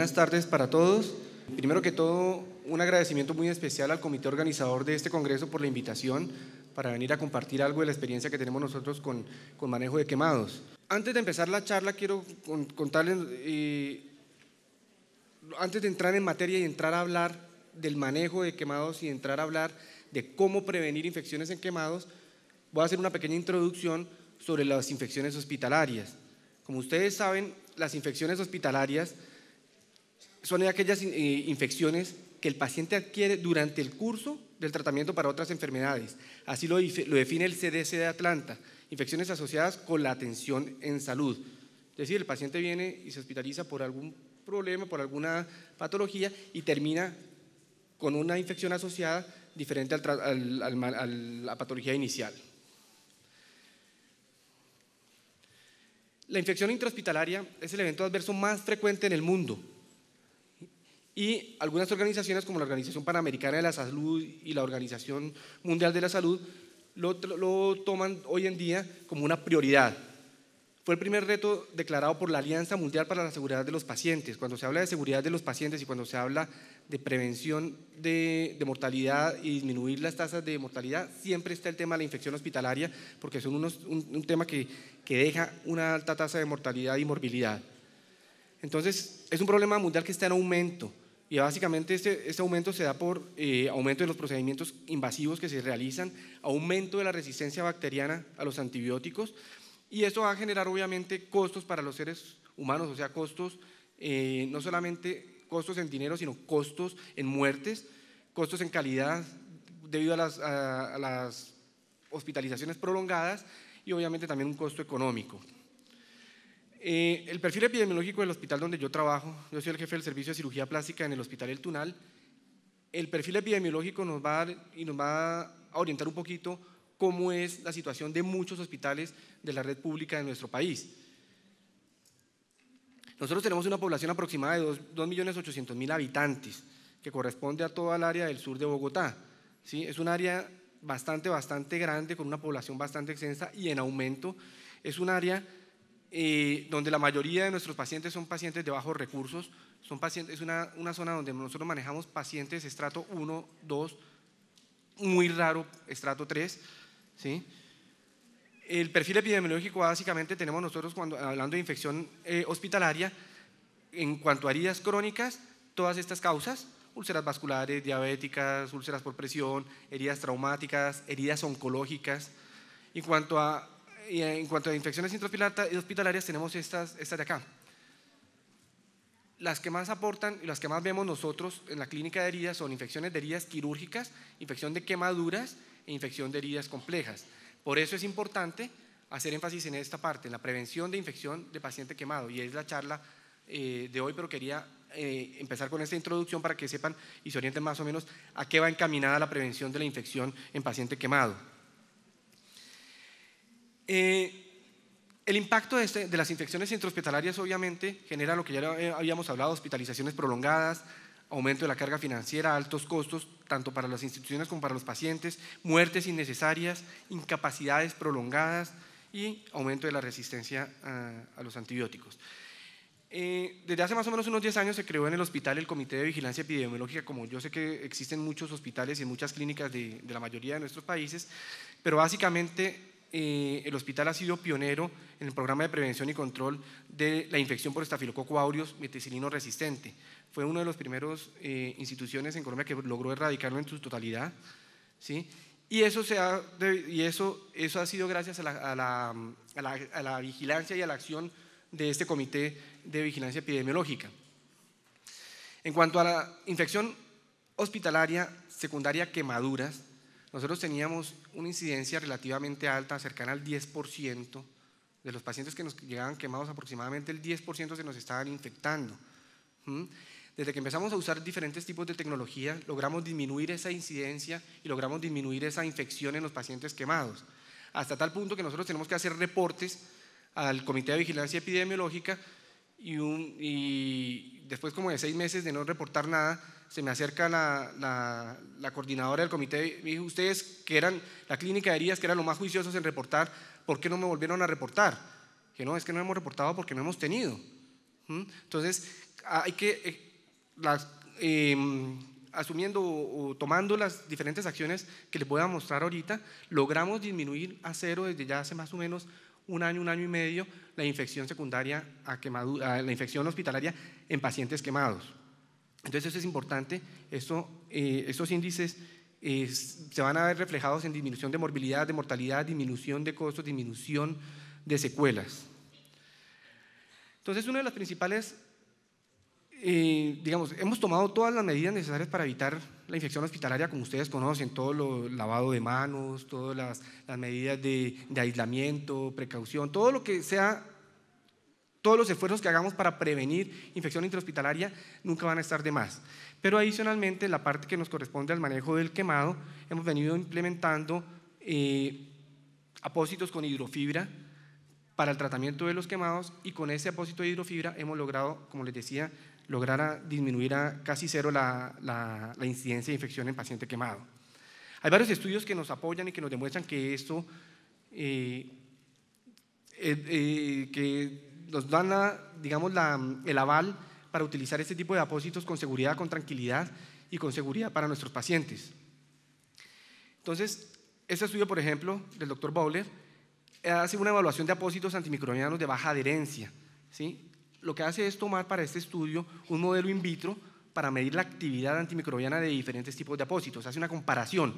buenas tardes para todos. Primero que todo, un agradecimiento muy especial al comité organizador de este congreso por la invitación para venir a compartir algo de la experiencia que tenemos nosotros con, con manejo de quemados. Antes de empezar la charla, quiero contarles, eh, antes de entrar en materia y entrar a hablar del manejo de quemados y entrar a hablar de cómo prevenir infecciones en quemados, voy a hacer una pequeña introducción sobre las infecciones hospitalarias. Como ustedes saben, las infecciones hospitalarias son aquellas eh, infecciones que el paciente adquiere durante el curso del tratamiento para otras enfermedades. Así lo, define el CDC de Atlanta, infecciones asociadas con la atención en salud. Es decir, el paciente viene y se hospitaliza por algún problema, por alguna patología y termina con una infección asociada diferente a la patología inicial. La infección intrahospitalaria es el evento adverso más frecuente en el mundo y algunas organizaciones como la Organización Panamericana de la Salud y la Organización Mundial de la Salud lo, toman hoy en día como una prioridad. Fue el primer reto declarado por la Alianza Mundial para la Seguridad de los Pacientes. Cuando se habla de seguridad de los pacientes y cuando se habla de prevención de, mortalidad y disminuir las tasas de mortalidad, siempre está el tema de la infección hospitalaria, porque es un, tema que deja una alta tasa de mortalidad y morbilidad. Entonces, es un problema mundial que está en aumento. Y básicamente este, este, aumento se da por eh, aumento de los procedimientos invasivos que se realizan, aumento de la resistencia bacteriana a los antibióticos, y eso va a generar obviamente costos para los seres humanos, o sea, costos eh, no solamente costos en dinero, sino costos en muertes, costos en calidad debido a las hospitalizaciones prolongadas y obviamente también un costo económico. Eh, el perfil epidemiológico del hospital donde yo trabajo, yo soy el jefe del servicio de cirugía plástica en el Hospital El Tunal, el perfil epidemiológico nos va a y nos va a orientar un poquito cómo es la situación de muchos hospitales de la red pública de nuestro país. Nosotros tenemos una población aproximada de 2.800.000 habitantes, que corresponde a toda el área del sur de Bogotá. ¿sí? Es un área bastante, bastante grande, con una población bastante extensa y en aumento. Es un área eh, donde la mayoría de nuestros pacientes son pacientes de bajos recursos, son pacientes, es una, una zona donde nosotros manejamos pacientes estrato 1, 2, muy raro estrato 3. ¿sí? El perfil epidemiológico básicamente tenemos nosotros cuando hablando de infección eh, hospitalaria, en cuanto a heridas crónicas, todas estas causas, úlceras vasculares, diabéticas, úlceras por presión, heridas traumáticas, heridas oncológicas. En cuanto a en cuanto a infecciones hospitalarias, tenemos estas, de acá. Las que más aportan y las que más vemos nosotros en la clínica de heridas son infecciones de heridas quirúrgicas, infección de quemaduras e infección de heridas complejas. Por eso es importante hacer énfasis en esta parte, en la prevención de infección de paciente quemado. Y es la charla eh, de hoy, pero quería eh, empezar con esta introducción para que sepan y se orienten más o menos a qué va encaminada la prevención de la infección en paciente quemado. Eh, el impacto este, de, las infecciones intrahospitalarias obviamente genera lo que ya eh, habíamos hablado, hospitalizaciones prolongadas, aumento de la carga financiera, altos costos, tanto para las instituciones como para los pacientes, muertes innecesarias, incapacidades prolongadas y aumento de la resistencia a, los antibióticos. Eh, desde hace más o menos unos 10 años se creó en el hospital el Comité de Vigilancia Epidemiológica, como yo sé que existen muchos hospitales y muchas clínicas de, de la mayoría de nuestros países, pero básicamente eh, el hospital ha sido pionero en el programa de prevención y control de la infección por estafilococo aureus meticilino resistente. Fue una de las primeras eh, instituciones en Colombia que logró erradicarlo en su totalidad. Y, eso, se ha, y eso, eso ha sido gracias a la vigilancia y a la acción de este Comité de Vigilancia Epidemiológica. En cuanto a la infección hospitalaria secundaria quemaduras, nosotros teníamos una incidencia relativamente alta, cercana al 10%, de los pacientes que nos llegaban quemados, aproximadamente el 10% se nos estaban infectando. ¿Mm? Desde que empezamos a usar diferentes tipos de tecnología, logramos disminuir esa incidencia y logramos disminuir esa infección en los pacientes quemados, hasta tal punto que nosotros tenemos que hacer reportes al Comité de Vigilancia Epidemiológica y, un, y después como de seis meses de no reportar nada, se me acerca la, coordinadora del comité y me dijo, ustedes que eran la clínica de heridas, que eran los más juiciosos en reportar, ¿por qué no me volvieron a reportar? Que no, es que no hemos reportado porque no hemos tenido. ¿Mm? Entonces, hay que, eh, em, asumiendo o, tomando las diferentes acciones que les voy a mostrar ahorita, logramos disminuir a cero desde ya hace más o menos un año, un año y medio, la infección secundaria a quemadura, la infección hospitalaria en pacientes quemados. Entonces eso es importante, estos eh, índices eh, se van a ver reflejados en disminución de morbilidad, de mortalidad, disminución de costos, disminución de secuelas. Entonces una de las principales, eh, digamos, hemos tomado todas las medidas necesarias para evitar la infección hospitalaria, como ustedes conocen, todo lo lavado de manos, todas las, medidas de, de aislamiento, precaución, todo lo que sea todos los esfuerzos que hagamos para prevenir infección intrahospitalaria nunca van a estar de más. Pero adicionalmente, la parte que nos corresponde al manejo del quemado, hemos venido implementando eh, apósitos con hidrofibra para el tratamiento de los quemados y con ese apósito de hidrofibra hemos logrado, como les decía, lograr a disminuir a casi cero la, incidencia de infección en paciente quemado. Hay varios estudios que nos apoyan y que nos demuestran que esto, eh, eh, que nos dan, digamos, el aval para utilizar este tipo de apósitos con seguridad, con tranquilidad y con seguridad para nuestros pacientes. Entonces, este estudio, por ejemplo, del doctor Bowler, eh, hace una evaluación de apósitos antimicrobianos de baja adherencia. ¿sí? Lo que hace es tomar para este estudio un modelo in vitro para medir la actividad antimicrobiana de diferentes tipos de apósitos. Hace una comparación.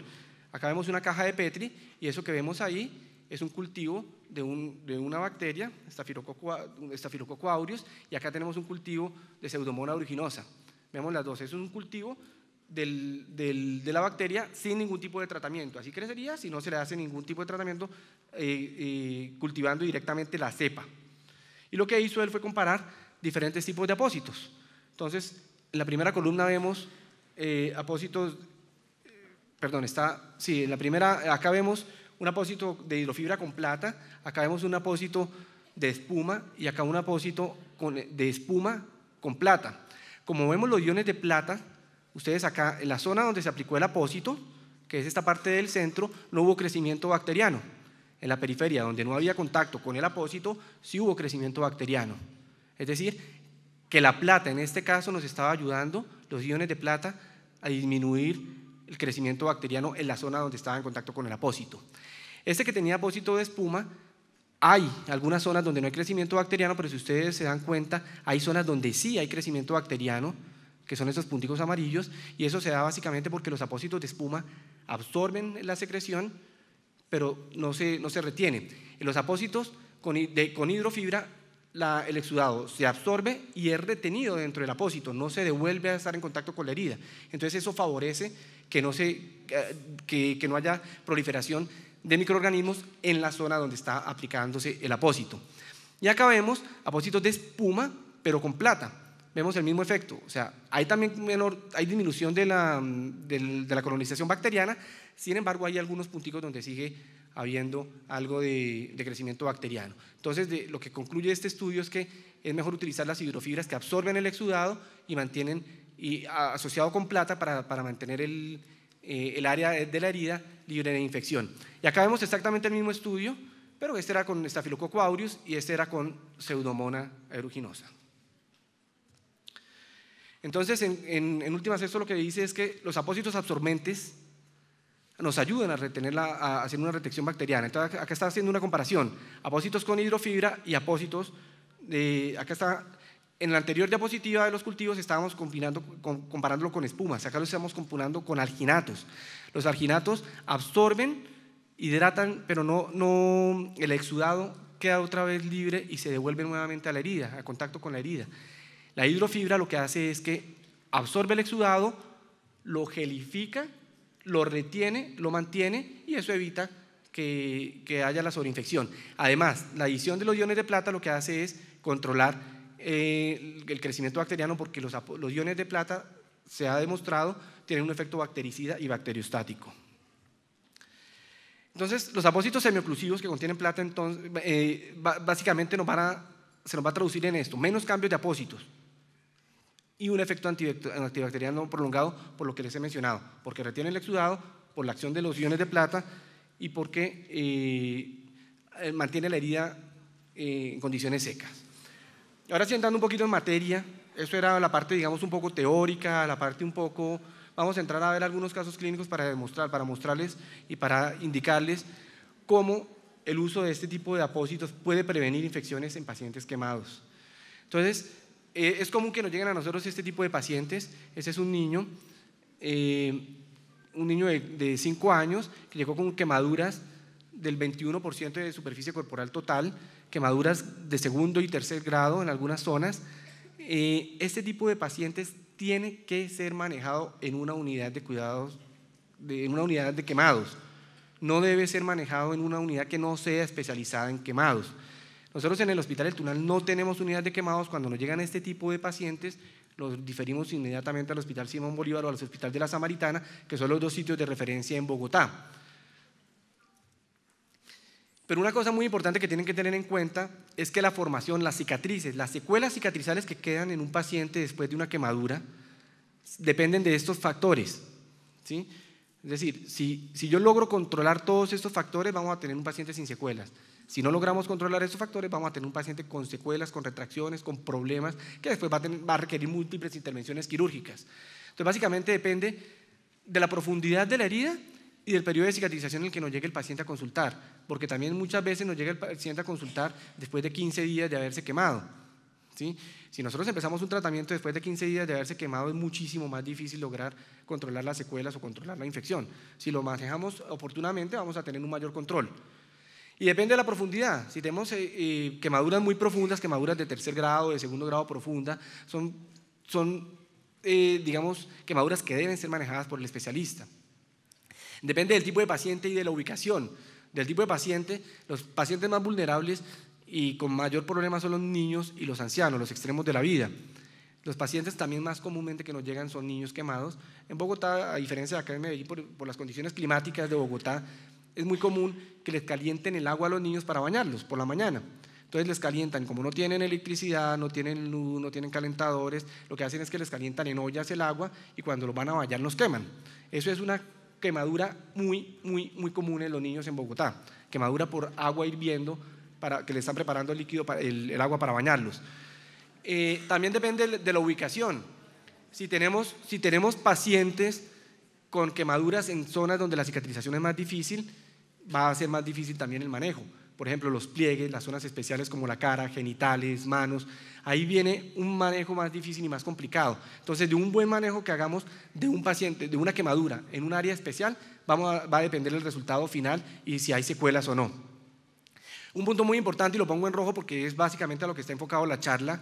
Acá vemos una caja de Petri y eso que vemos ahí es un cultivo de, una bacteria, Staphylococcus aureus, y acá tenemos un cultivo de Pseudomonas aeruginosa. Vemos las dos, es un cultivo de la bacteria sin ningún tipo de tratamiento. Así crecería si no se le hace ningún tipo de tratamiento eh, eh, cultivando directamente la cepa. Y lo que hizo él fue comparar diferentes tipos de apósitos. Entonces, en la primera columna vemos eh, apósitos, perdón, está, sí, en la primera, acá vemos un apósito de hidrofibra con plata, acá vemos un apósito de espuma y acá un apósito de espuma con plata. Como vemos los iones de plata, ustedes acá en la zona donde se aplicó el apósito, que es esta parte del centro, no hubo crecimiento bacteriano. En la periferia, donde no había contacto con el apósito, sí hubo crecimiento bacteriano. Es decir, que la plata en este caso nos estaba ayudando, los iones de plata, a disminuir el crecimiento bacteriano en la zona donde estaba en contacto con el apósito. Este que tenía apósito de espuma, hay algunas zonas donde no hay crecimiento bacteriano, pero si ustedes se dan cuenta, hay zonas donde sí hay crecimiento bacteriano, que son esos punticos amarillos, y eso se da básicamente porque los apósitos de espuma absorben la secreción, pero no se, no se retienen. En los apósitos con, de, hidrofibra, el exudado se absorbe y es retenido dentro del apósito, no se devuelve a estar en contacto con la herida. Entonces eso favorece que no, se, eh, que, no haya proliferación de microorganismos en la zona donde está aplicándose el apósito. Y acá vemos apósitos de espuma, pero con plata. Vemos el mismo efecto. O sea, hay también menor, hay disminución de la, mm, la colonización bacteriana, sin embargo hay algunos punticos donde sigue habiendo algo de, crecimiento bacteriano. Entonces, lo que concluye este estudio es que es mejor utilizar las hidrofibras que absorben el exudado y mantienen y asociado con plata para, mantener eh, el, área de la herida libre de infección. Y acá vemos exactamente el mismo estudio, pero este era con Staphylococcus aureus y este era con Pseudomonas aeruginosa. Entonces, en, últimas, esto lo que dice es que los apósitos absorbentes nos ayudan a, a hacer una retención bacteriana. Entonces, acá está haciendo una comparación. Apósitos con hidrofibra y apósitos, de, acá está en la anterior diapositiva de los cultivos estábamos comparándolo con espumas, acá lo estamos comparando con alginatos. Los alginatos absorben, hidratan, pero no, no, el exudado queda otra vez libre y se devuelve nuevamente a la herida, a contacto con la herida. La hidrofibra lo que hace es que absorbe el exudado, lo gelifica, lo retiene, lo mantiene y eso evita que, que haya la sobreinfección. Además, la adición de los iones de plata lo que hace es controlar eh, el crecimiento bacteriano porque los, iones de plata se ha demostrado tienen un efecto bactericida y bacteriostático. Entonces, los apósitos semioclusivos que contienen plata, entonces, eh, básicamente se nos va a traducir en esto, menos cambios de apósitos y un efecto antibacteriano prolongado por lo que les he mencionado, porque retiene el exudado, por la acción de los iones de plata y porque eh, mantiene la herida en condiciones secas. Ahora sí entrando un poquito en materia, eso era la parte, digamos, un poco teórica, la parte un poco... Vamos a entrar a ver algunos casos clínicos para demostrar, para mostrarles y para indicarles cómo el uso de este tipo de apósitos puede prevenir infecciones en pacientes quemados. Entonces, eh, es común que nos lleguen a nosotros este tipo de pacientes. ese es un niño, eh, un niño de 5 años que llegó con quemaduras del 21% de superficie corporal total quemaduras de segundo y tercer grado en algunas zonas. Eh, este tipo de pacientes tiene que ser manejado en una unidad de cuidados, en una unidad de quemados. No debe ser manejado en una unidad que no sea especializada en quemados. Nosotros en el Hospital El Tunal no tenemos unidad de quemados. Cuando nos llegan este tipo de pacientes, los diferimos inmediatamente al Hospital Simón Bolívar o al Hospital de la Samaritana, que son los dos sitios de referencia en Bogotá. Pero una cosa muy importante que tienen que tener en cuenta es que la formación, las cicatrices, las secuelas cicatrizales que quedan en un paciente después de una quemadura dependen de estos factores. Es decir, si, yo logro controlar todos estos factores, vamos a tener un paciente sin secuelas. Si no logramos controlar estos factores, vamos a tener un paciente con secuelas, con retracciones, con problemas, que después va a, va a requerir múltiples intervenciones quirúrgicas. Entonces, básicamente depende de la profundidad de la herida y del periodo de cicatrización en el que nos llegue el paciente a consultar, porque también muchas veces nos llega el paciente a consultar después de 15 días de haberse quemado. ¿sí? Si nosotros empezamos un tratamiento después de 15 días de haberse quemado, es muchísimo más difícil lograr controlar las secuelas o controlar la infección. Si lo manejamos oportunamente, vamos a tener un mayor control. Y depende de la profundidad. Si tenemos eh, eh, quemaduras muy profundas, quemaduras de tercer grado, de segundo grado profunda, son, eh, digamos, quemaduras que deben ser manejadas por el especialista. Depende del tipo de paciente y de la ubicación. Del tipo de paciente, los pacientes más vulnerables y con mayor problema son los niños y los ancianos, los extremos de la vida. Los pacientes también más comúnmente que nos llegan son niños quemados. En Bogotá, a diferencia de acá en Medellín, por, las condiciones climáticas de Bogotá, es muy común que les calienten el agua a los niños para bañarlos por la mañana. Entonces les calientan, como no tienen electricidad, no tienen luz, no tienen calentadores, lo que hacen es que les calientan en ollas el agua y cuando los van a bañar los queman. Eso es una quemadura muy, muy, muy común en los niños en Bogotá. Quemadura por agua hirviendo, para, que le están preparando el líquido, para, el, agua para bañarlos. Eh, también depende de la ubicación. Si tenemos, si tenemos pacientes con quemaduras en zonas donde la cicatrización es más difícil, va a ser más difícil también el manejo. Por ejemplo, los pliegues, las zonas especiales como la cara, genitales, manos, Ahí viene un manejo más difícil y más complicado. Entonces, de un buen manejo que hagamos de un paciente, de una quemadura en un área especial, va a depender el resultado final y si hay secuelas o no. Un punto muy importante, y lo pongo en rojo porque es básicamente a lo que está enfocado la charla,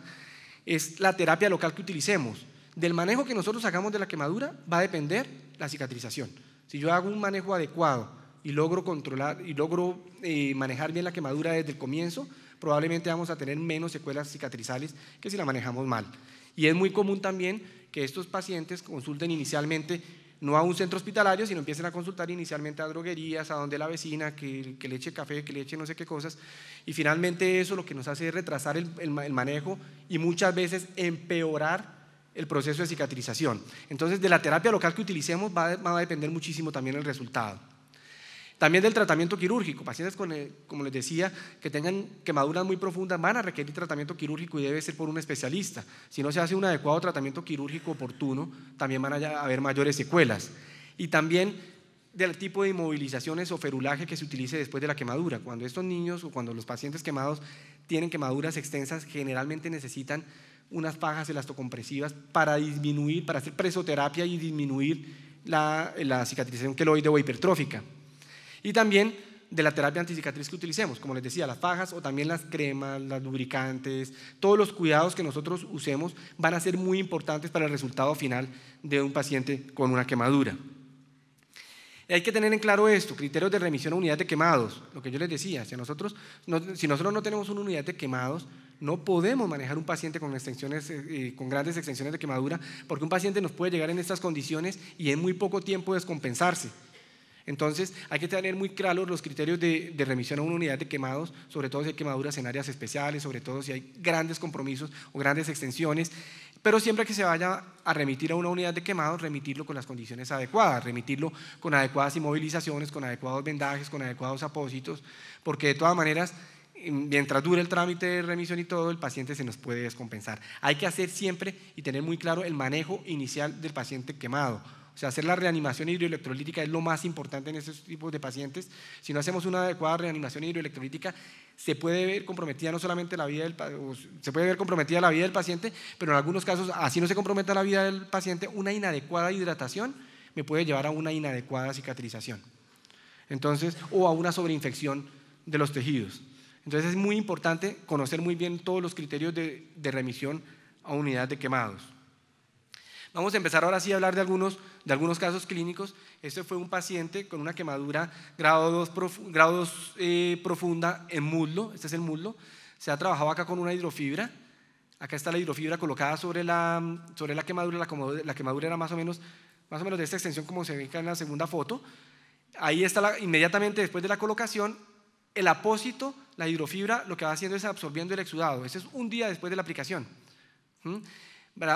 es la terapia local que utilicemos. Del manejo que nosotros hagamos de la quemadura va a depender la cicatrización. Si yo hago un manejo adecuado y logro controlar y logro eh, manejar bien la quemadura desde el comienzo, probablemente vamos a tener menos secuelas cicatrizales que si la manejamos mal. Y es muy común también que estos pacientes consulten inicialmente no a un centro hospitalario, sino empiecen a consultar inicialmente a droguerías, a donde la vecina, que, le eche café, que le eche no sé qué cosas. Y finalmente eso lo que nos hace es retrasar el, manejo y muchas veces empeorar el proceso de cicatrización. Entonces, de la terapia local que utilicemos va a depender muchísimo también el resultado. También del tratamiento quirúrgico. Pacientes, eh, como les decía, que tengan quemaduras muy profundas van a requerir tratamiento quirúrgico y debe ser por un especialista. Si no se hace un adecuado tratamiento quirúrgico oportuno, también van a haber mayores secuelas. Y también del tipo de inmovilizaciones o ferulaje que se utilice después de la quemadura. Cuando estos niños o cuando los pacientes quemados tienen quemaduras extensas, generalmente necesitan unas fajas elastocompresivas para disminuir, para hacer presoterapia y disminuir la, la cicatrización queloide o hipertrófica. Y también de la terapia anticicatriz que utilicemos, como les decía, las fajas o también las cremas, las lubricantes, todos los cuidados que nosotros usemos van a ser muy importantes para el resultado final de un paciente con una quemadura. Hay que tener en claro esto, criterios de remisión a unidad de quemados, lo que yo les decía, si nosotros no, si no tenemos una unidad de quemados, no podemos manejar un paciente con, extensiones, eh, eh, con grandes extensiones de quemadura, porque un paciente nos puede llegar en estas condiciones y en muy poco tiempo descompensarse. Entonces, hay que tener muy claros los criterios de, remisión a una unidad de quemados, sobre todo si hay quemaduras en áreas especiales, sobre todo si hay grandes compromisos o grandes extensiones. Pero siempre que se vaya a remitir a una unidad de quemados, remitirlo con las condiciones adecuadas, remitirlo con adecuadas inmovilizaciones, con adecuados vendajes, con adecuados apósitos, porque de todas maneras em, mientras dure el trámite de remisión y todo, el paciente se nos puede descompensar. Hay que hacer siempre y tener muy claro el manejo inicial del paciente quemado sea, hacer la reanimación hidroelectrolítica es lo más importante en esos tipos de pacientes. Si no hacemos una adecuada reanimación hidroelectrolítica, se puede ver comprometida no solamente la vida del se puede ver comprometida la vida del paciente, pero en algunos casos, así no se comprometa la vida del paciente, una inadecuada hidratación me puede llevar a una inadecuada cicatrización. Entonces, o a una sobreinfección de los tejidos. Entonces es muy importante conocer muy bien todos los criterios de remisión a unidad de quemados. Vamos a empezar ahora sí a hablar de algunos, de algunos casos clínicos. Este fue un paciente con una quemadura grado 2, grado eh, profunda en muslo, este es el muslo. Se ha trabajado acá con una hidrofibra. Acá está la hidrofibra colocada sobre la, sobre la quemadura. La, quemadura era más o, menos, más o menos de esta extensión como se ve en la segunda foto. Ahí está la, inmediatamente después de la colocación, el apósito, la hidrofibra, lo que va haciendo es absorbiendo el exudado. Ese es un día después de la aplicación. ¿Mm?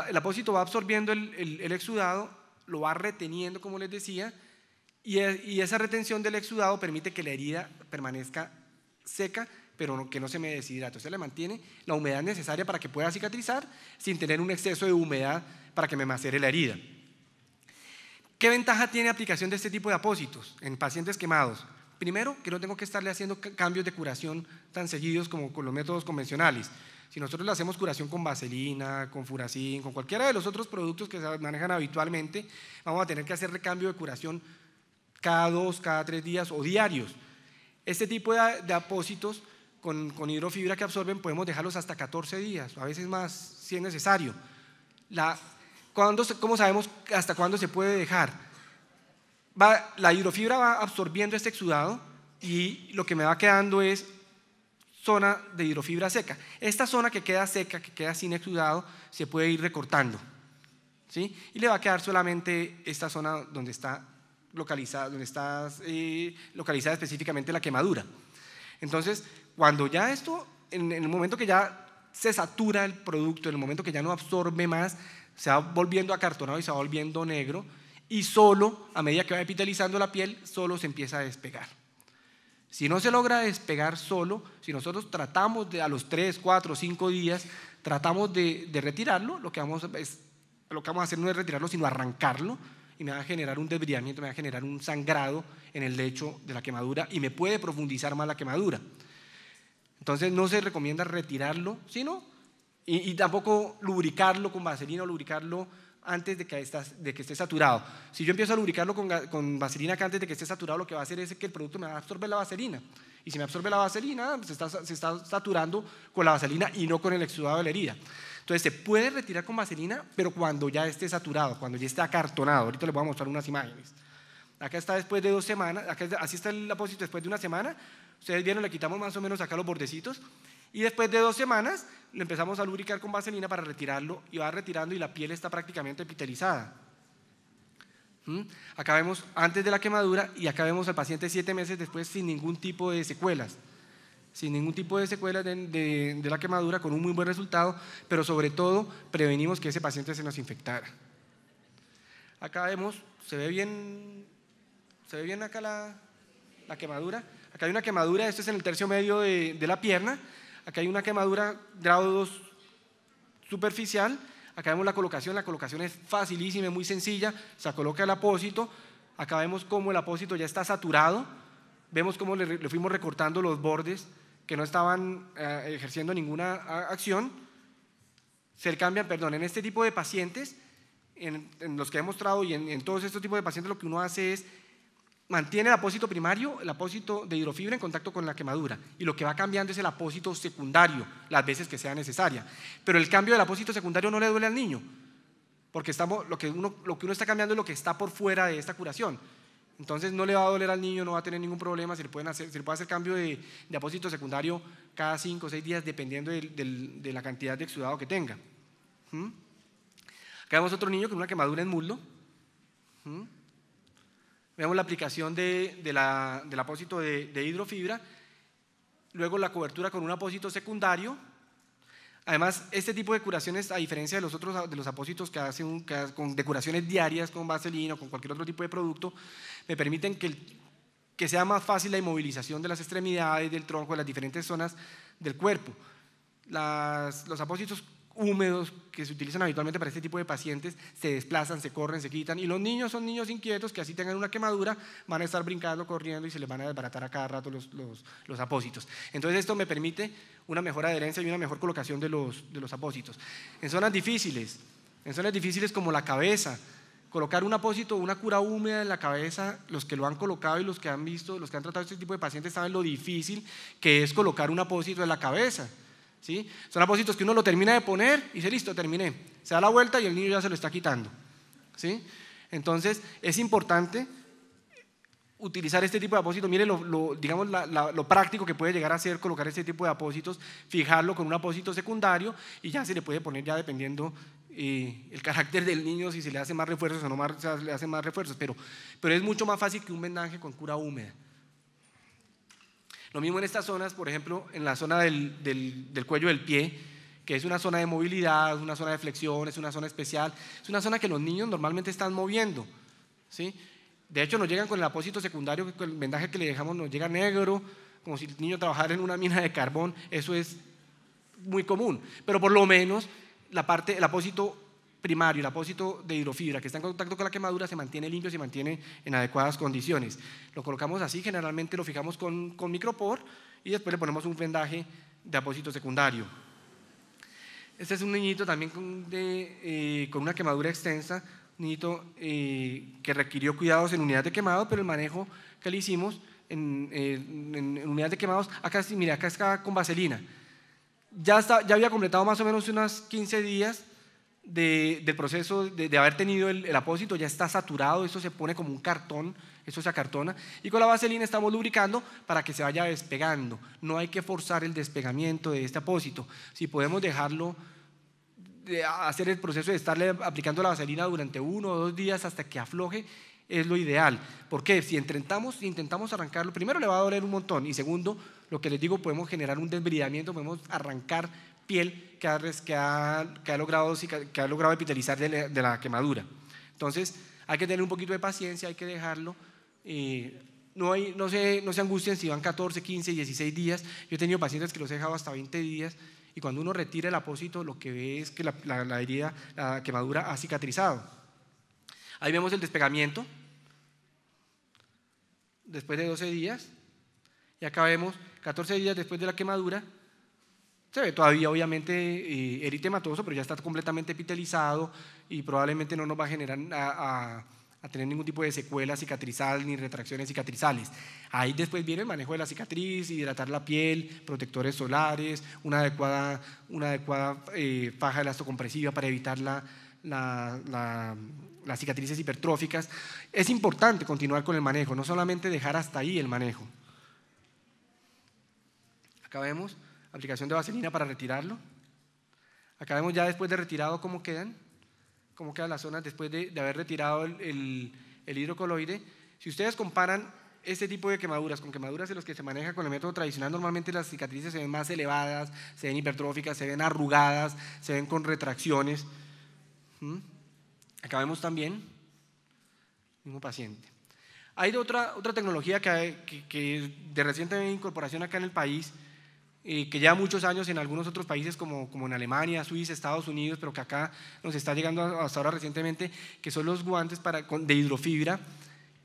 El apósito va absorbiendo el, exudado, lo va reteniendo, como les decía, e, y, esa retención del exudado permite que la herida permanezca seca, pero que no se me deshidrate. sea, le mantiene la humedad necesaria para que pueda cicatrizar sin tener un exceso de humedad para que me macere la herida. ¿Qué ventaja tiene la aplicación de este tipo de apósitos en pacientes quemados? Primero, que no tengo que estarle haciendo cambios de curación tan seguidos como con los métodos convencionales. Si nosotros le hacemos curación con vaselina, con furacín, con cualquiera de los otros productos que se manejan habitualmente, vamos a tener que hacerle cambio de curación cada dos, cada tres días o diarios. Este tipo de, apósitos con, hidrofibra que absorben podemos dejarlos hasta 14 días, a veces más si es necesario. La, ¿Cómo sabemos hasta cuándo se puede dejar? la hidrofibra va absorbiendo este exudado y lo que me va quedando es zona de hidrofibra seca. Esta zona que queda seca, que queda sin exudado, se puede ir recortando. ¿sí? Y le va a quedar solamente esta zona donde está localizada, donde está, eh, localizada específicamente la quemadura. Entonces, cuando ya esto, en, en el momento que ya se satura el producto, en el momento que ya no absorbe más, se va volviendo acartonado y se va volviendo negro, y solo, a medida que va epitelizando la piel, solo se empieza a despegar. Si no se logra despegar solo, si nosotros tratamos de a los 3, 4, 5 días, tratamos de, retirarlo, lo que, vamos a hacer no es retirarlo, sino arrancarlo, y me va a generar un desbrillamiento, me va a generar un sangrado en el lecho de la quemadura y me puede profundizar más la quemadura. Entonces no se recomienda retirarlo, sino y, y tampoco lubricarlo con vaselina o lubricarlo antes de que, de que esté saturado. Si yo empiezo a lubricarlo con, vaselina acá antes de que esté saturado, lo que va a hacer es que el producto me va a absorber la vaselina. Y si me absorbe la vaselina, pues está, se está saturando con la vaselina y no con el exudado de la herida. Entonces se puede retirar con vaselina, pero cuando ya esté saturado, cuando ya esté acartonado. Ahorita les voy a mostrar unas imágenes. Acá está después de dos semanas, acá, así está el apósito después de una semana. Ustedes vieron, le quitamos más o menos acá los bordecitos y después de dos semanas le empezamos a lubricar con vaselina para retirarlo y va retirando y la piel está prácticamente epitelizada. ¿Mm? Acá vemos antes de la quemadura y acá vemos al paciente siete meses después sin ningún tipo de secuelas, sin ningún tipo de secuelas de, la quemadura con un muy buen resultado, pero sobre todo prevenimos que ese paciente se nos infectara. Acá vemos, se ve bien, se ve bien acá la, quemadura. Acá hay una quemadura, esto es en el tercio medio de, de la pierna, Acá hay una quemadura grado 2 superficial. Acá vemos la colocación. La colocación es facilísima, muy sencilla. Se coloca el apósito. Acá vemos cómo el apósito ya está saturado. Vemos cómo le, fuimos recortando los bordes que no estaban eh, ejerciendo ninguna acción. Se cambian, perdón, en este tipo de pacientes, en, los que he mostrado y en todos estos tipos de pacientes, lo que uno hace es mantiene el apósito primario, el apósito de hidrofibra en contacto con la quemadura y lo que va cambiando es el apósito secundario las veces que sea necesaria. Pero el cambio del apósito secundario no le duele al niño, porque estamos, lo, que uno, lo que uno está cambiando es lo que está por fuera de esta curación. Entonces no le va a doler al niño, no va a tener ningún problema, se le, puede hacer cambio de, apósito secundario cada cinco o seis días dependiendo de, la cantidad de exudado que tenga. ¿Mm? Acá vemos otro niño con una quemadura en muslo. ¿Mm? Vemos la aplicación de, la, del apósito de, hidrofibra, luego la cobertura con un apósito secundario, Además, este tipo de curaciones, a diferencia de los otros de los apósitos que hacen con decoraciones diarias con vaselina o con cualquier otro tipo de producto, me permiten que, que sea más fácil la inmovilización de las extremidades, del tronco, de las diferentes zonas del cuerpo. los apósitos húmedos que se utilizan habitualmente para este tipo de pacientes se desplazan, se corren, se quitan. Y los niños son niños inquietos que así tengan una quemadura, van a estar brincando, corriendo y se les van a desbaratar a cada rato los, los, apósitos. Entonces esto me permite una mejor adherencia y una mejor colocación de los, de los apósitos. En zonas difíciles, en zonas difíciles como la cabeza, colocar un apósito, una cura húmeda en la cabeza, los que lo han colocado y los que han visto, los que han tratado este tipo de pacientes saben lo difícil que es colocar un apósito en la cabeza. Son apósitos que uno lo termina de poner y dice, listo, terminé. Se da la vuelta y el niño ya se lo está quitando. ¿sí? Entonces, es importante utilizar este tipo de apósitos. Mire, lo, digamos, lo práctico que puede llegar a ser colocar este tipo de apósitos, fijarlo con un apósito secundario y ya se le puede poner, ya dependiendo eh, el carácter del niño, si se le hace más refuerzos o no más, se le hace más refuerzos. Pero, pero es mucho más fácil que un vendaje con cura húmeda. Lo mismo en estas zonas, por ejemplo, en la zona del, cuello del pie, que es una zona de movilidad, una zona de flexión, es una zona especial, es una zona que los niños normalmente están moviendo. ¿sí? De hecho, nos llegan con el apósito secundario, con el vendaje que le dejamos nos llega negro, como si el niño trabajara en una mina de carbón, eso es muy común. Pero por lo menos la parte, el apósito primario, el apósito de hidrofibra que está en contacto con la quemadura se mantiene limpio, se mantiene en adecuadas condiciones. Lo colocamos así, generalmente lo fijamos con, con micropor y después le ponemos un vendaje de apósito secundario. Este es un niñito también con, de, eh, con una quemadura extensa, un niñito eh, que requirió cuidados en unidad de quemado, pero el manejo que le hicimos en, eh, en, unidad de quemados, acá, mira, acá está con vaselina. Ya, está, ya había completado más o menos unos 15 días de, del proceso de, haber tenido el, apósito ya está saturado, eso se pone como un cartón, eso se acartona, y con la vaselina estamos lubricando para que se vaya despegando. No hay que forzar el despegamiento de este apósito. Si podemos dejarlo, hacer el proceso de estarle aplicando la vaselina durante uno o dos días hasta que afloje, es lo ideal. Porque si intentamos, si intentamos arrancarlo, primero le va a doler un montón y segundo, lo que les digo, podemos generar un desbridamiento, podemos arrancar piel que ha, que logrado, epitelizar de la, quemadura. Entonces, hay que tener un poquito de paciencia, hay que dejarlo. Eh, no, se, angustien si van 14, 15, 16 días. Yo he tenido pacientes que los he dejado hasta 20 días y cuando uno retira el apósito lo que ve es que la, herida, la quemadura ha cicatrizado. Ahí vemos el despegamiento después de 12 días y acá vemos 14 días después de la quemadura se todavía obviamente eh, eritematoso, pero ya está completamente epitelizado y probablemente no nos va a generar a, tener ningún tipo de secuela cicatrizal ni retracciones cicatrizales. Ahí después viene el manejo de la cicatriz, hidratar la piel, protectores solares, una adecuada, una adecuada eh, faja elastocompresiva para evitar las cicatrices hipertróficas. Es importante continuar con el manejo, no solamente dejar hasta ahí el manejo. Acabemos aplicación de vaselina para retirarlo. Acá vemos ya después de retirado cómo quedan, cómo las zonas después de, haber retirado el, hidrocoloide. Si ustedes comparan este tipo de quemaduras con quemaduras de los que se maneja con el método tradicional, normalmente las cicatrices se ven más elevadas, se ven hipertróficas, se ven arrugadas, se ven con retracciones. Acabemos ¿Mm? Acá vemos también, mismo paciente. Hay otra, otra tecnología que, que, que de reciente incorporación acá en el país, que ya muchos años en algunos otros países como, en Alemania, Suiza, Estados Unidos, pero que acá nos está llegando hasta ahora recientemente, que son los guantes de hidrofibra.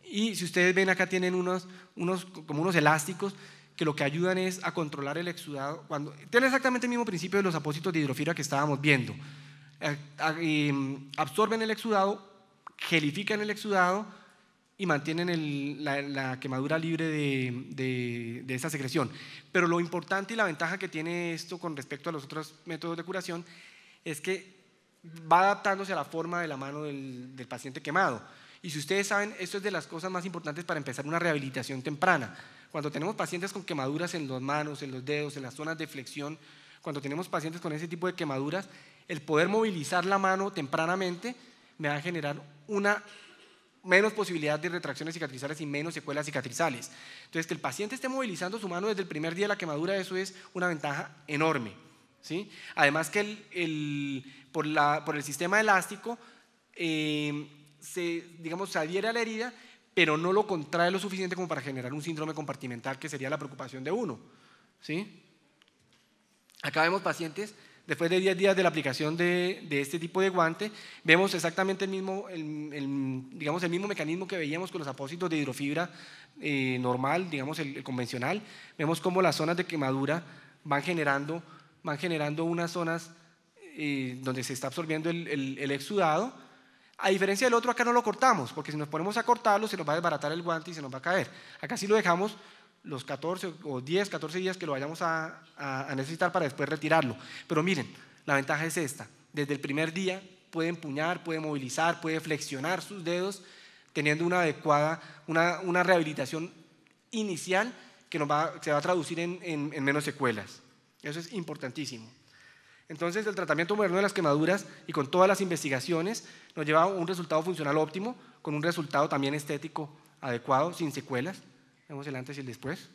Y si ustedes ven acá tienen unos, unos, como unos elásticos que lo que ayudan es a controlar el exudado. Cuando, tiene exactamente el mismo principio de los apósitos de hidrofibra que estábamos viendo. Eh, ah, mm, absorben el exudado, gelifican el exudado, y mantienen la, quemadura libre de, esa secreción. Pero lo importante y la ventaja que tiene esto con respecto a los otros métodos de curación es que va adaptándose a la forma de la mano del, del paciente quemado. Y si ustedes saben, esto es de las cosas más importantes para empezar una rehabilitación temprana. Cuando tenemos pacientes con quemaduras en las manos, en los dedos, en las zonas de flexión, cuando tenemos pacientes con ese tipo de quemaduras, el poder movilizar la mano tempranamente me va a generar una menos posibilidad de retracciones cicatrizales y menos secuelas cicatrizales. Entonces, que el paciente esté movilizando su mano desde el primer día de la quemadura, eso es una ventaja enorme. ¿sí? Además que el, el, por, la, por, el sistema elástico eh, se, digamos, adhiere a la herida, pero no lo contrae lo suficiente como para generar un síndrome compartimental, que sería la preocupación de uno. ¿sí? Acá vemos pacientes después de 10 días de la aplicación de, este tipo de guante, vemos exactamente el mismo, digamos, el mismo mecanismo que veíamos con los apósitos de hidrofibra eh, normal, digamos el, convencional. Vemos cómo las zonas de quemadura van generando, van generando unas zonas eh, donde se está absorbiendo el exudado. A diferencia del otro, acá no lo cortamos, porque si nos ponemos a cortarlo se nos va a desbaratar el guante y se nos va a caer. Acá sí lo dejamos los 14 o 10, 14 días que lo vayamos a, necesitar para después retirarlo. Pero miren, la ventaja es esta. Desde el primer día puede empuñar, puede movilizar, puede flexionar sus dedos, teniendo una adecuada, una, rehabilitación inicial que se va a traducir en, en, menos secuelas. Eso es importantísimo. Entonces, el tratamiento moderno de las quemaduras y con todas las investigaciones nos lleva a un resultado funcional óptimo, con un resultado también estético adecuado, sin secuelas. Vemos el antes y el después.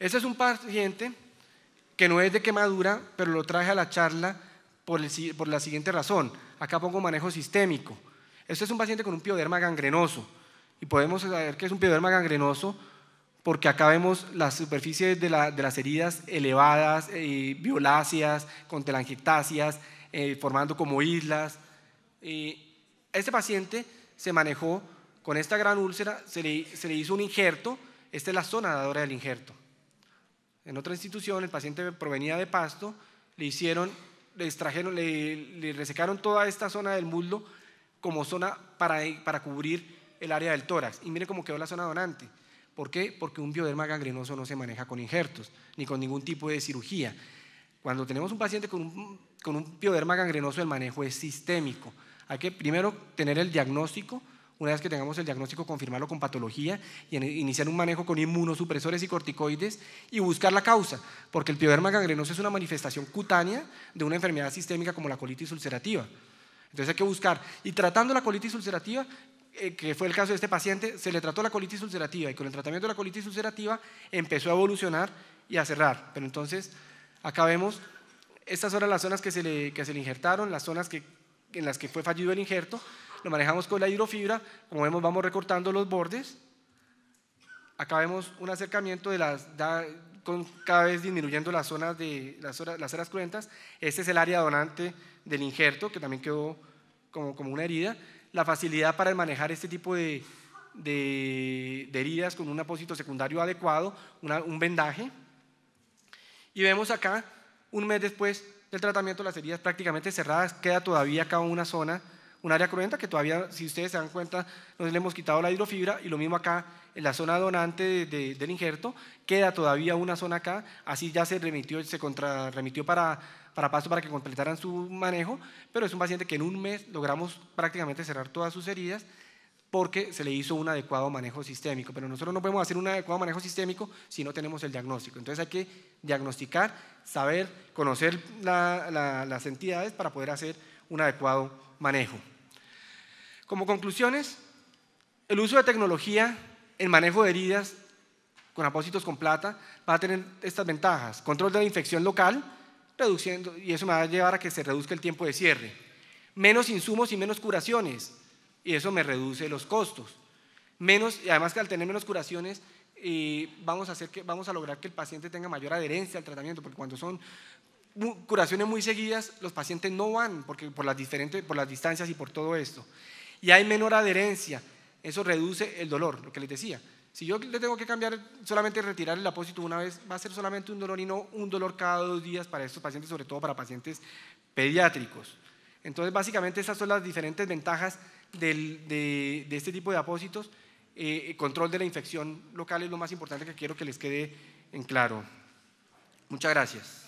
Este es un paciente que no es de quemadura, pero lo traje a la charla por, la siguiente razón. Acá pongo manejo sistémico. Este es un paciente con un pioderma gangrenoso. Y podemos saber que es un pioderma gangrenoso porque acá vemos las superficies de, las heridas elevadas, eh, violáceas, con telangiectasias, eh, formando como islas. y eh, este paciente se manejó con esta gran úlcera se le, hizo un injerto. Esta es la zona dadora del injerto. En otra institución, el paciente provenía de pasto, le hicieron, le extrajeron, le, resecaron toda esta zona del muslo como zona para, cubrir el área del tórax. Y mire cómo quedó la zona donante. ¿Por qué? Porque un bioderma gangrenoso no se maneja con injertos, ni con ningún tipo de cirugía. Cuando tenemos un paciente con un, con un bioderma gangrenoso, el manejo es sistémico. Hay que primero tener el diagnóstico, una vez que tengamos el diagnóstico, confirmarlo con patología y iniciar un manejo con inmunosupresores y corticoides y buscar la causa, porque el pioderma gangrenoso es una manifestación cutánea de una enfermedad sistémica como la colitis ulcerativa. Entonces hay que buscar, y tratando la colitis ulcerativa, eh, que fue el caso de este paciente, se le trató la colitis ulcerativa y con el tratamiento de la colitis ulcerativa empezó a evolucionar y a cerrar. Pero entonces, acá vemos, estas son las zonas que se le, injertaron, las zonas en las que fue fallido el injerto, lo manejamos con la hidrofibra, como vemos vamos recortando los bordes. Acá vemos un acercamiento de las, cada vez disminuyendo las zonas de las, las eras cruentas. Este es el área donante del injerto, que también quedó como, como una herida. La facilidad para manejar este tipo de, de, heridas con un apósito secundario adecuado, un vendaje. Y vemos acá, un mes después del tratamiento, las heridas prácticamente cerradas, queda todavía acá una zona un área cruenta que todavía, si ustedes se dan cuenta, nos le hemos quitado la hidrofibra y lo mismo acá en la zona donante del injerto, queda todavía una zona acá, así ya se remitió, se contra, remitió para, para pasto para que completaran su manejo, pero es un paciente que en un mes logramos prácticamente cerrar todas sus heridas porque se le hizo un adecuado manejo sistémico. Pero nosotros no podemos hacer un adecuado manejo sistémico si no tenemos el diagnóstico. Entonces hay que diagnosticar, saber, conocer las entidades para poder hacer un adecuado manejo. Como conclusiones, el uso de tecnología en manejo de heridas con apósitos con plata va a tener estas ventajas. Control de la infección local, reduciendo, y eso me va a llevar a que se reduzca el tiempo de cierre. Menos insumos y menos curaciones, y eso me reduce los costos. Menos, y además que al tener menos curaciones, eh, vamos, a hacer que, vamos a lograr que el paciente tenga mayor adherencia al tratamiento, porque cuando son curaciones muy seguidas, los pacientes no van porque por las, distancias y por todo esto. Y hay menor adherencia, eso reduce el dolor, lo que les decía. Si yo le tengo que cambiar, solamente retirar el apósito una vez, va a ser solamente un dolor y no un dolor cada dos días para estos pacientes, sobre todo para pacientes pediátricos. Entonces, básicamente, esas son las diferentes ventajas de, este tipo de apósitos. el eh, control de la infección local es lo más importante que quiero que les quede en claro. Muchas gracias.